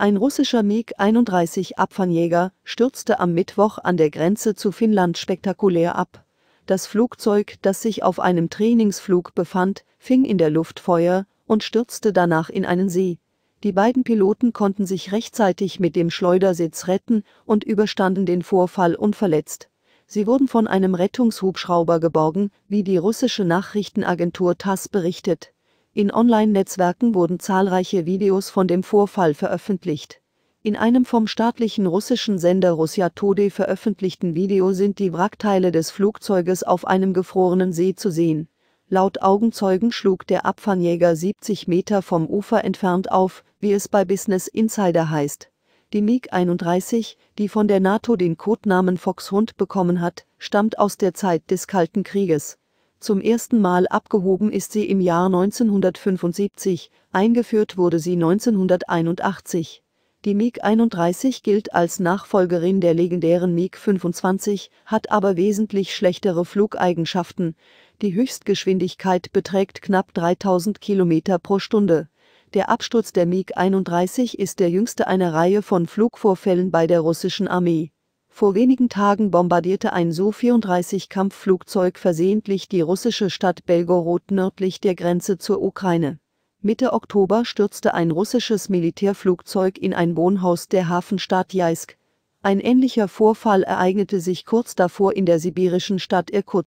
Ein russischer MiG-31 Abfangjäger stürzte am Mittwoch an der Grenze zu Finnland spektakulär ab. Das Flugzeug, das sich auf einem Trainingsflug befand, fing in der Luft Feuer und stürzte danach in einen See. Die beiden Piloten konnten sich rechtzeitig mit dem Schleudersitz retten und überstanden den Vorfall unverletzt. Sie wurden von einem Rettungshubschrauber geborgen, wie die russische Nachrichtenagentur TASS berichtet in Online-Netzwerken wurden zahlreiche Videos von dem Vorfall veröffentlicht. In einem vom staatlichen russischen Sender Russia Tode veröffentlichten Video sind die Wrackteile des Flugzeuges auf einem gefrorenen See zu sehen. Laut Augenzeugen schlug der Abfangjäger 70 Meter vom Ufer entfernt auf, wie es bei Business Insider heißt. Die MiG-31, die von der NATO den Codenamen Foxhund bekommen hat, stammt aus der Zeit des Kalten Krieges zum ersten Mal abgehoben ist sie im Jahr 1975, eingeführt wurde sie 1981. Die MiG-31 gilt als Nachfolgerin der legendären MiG-25, hat aber wesentlich schlechtere Flugeigenschaften. Die Höchstgeschwindigkeit beträgt knapp 3000 km pro Stunde. Der Absturz der MiG-31 ist der jüngste einer Reihe von Flugvorfällen bei der russischen Armee. Vor wenigen Tagen bombardierte ein Su-34-Kampfflugzeug versehentlich die russische Stadt Belgorod nördlich der Grenze zur Ukraine. Mitte Oktober stürzte ein russisches Militärflugzeug in ein Wohnhaus der Hafenstadt Jaisk. Ein ähnlicher Vorfall ereignete sich kurz davor in der sibirischen Stadt Irkut.